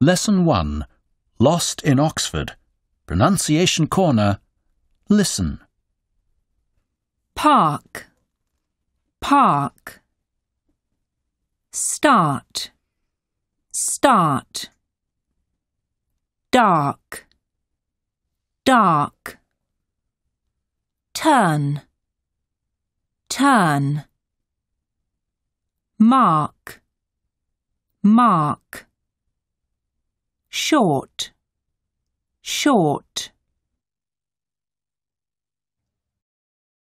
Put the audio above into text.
Lesson 1 Lost in Oxford. Pronunciation Corner. Listen. Park. Park. Start. Start. Dark. Dark. Turn. Turn. Mark. Mark short, short.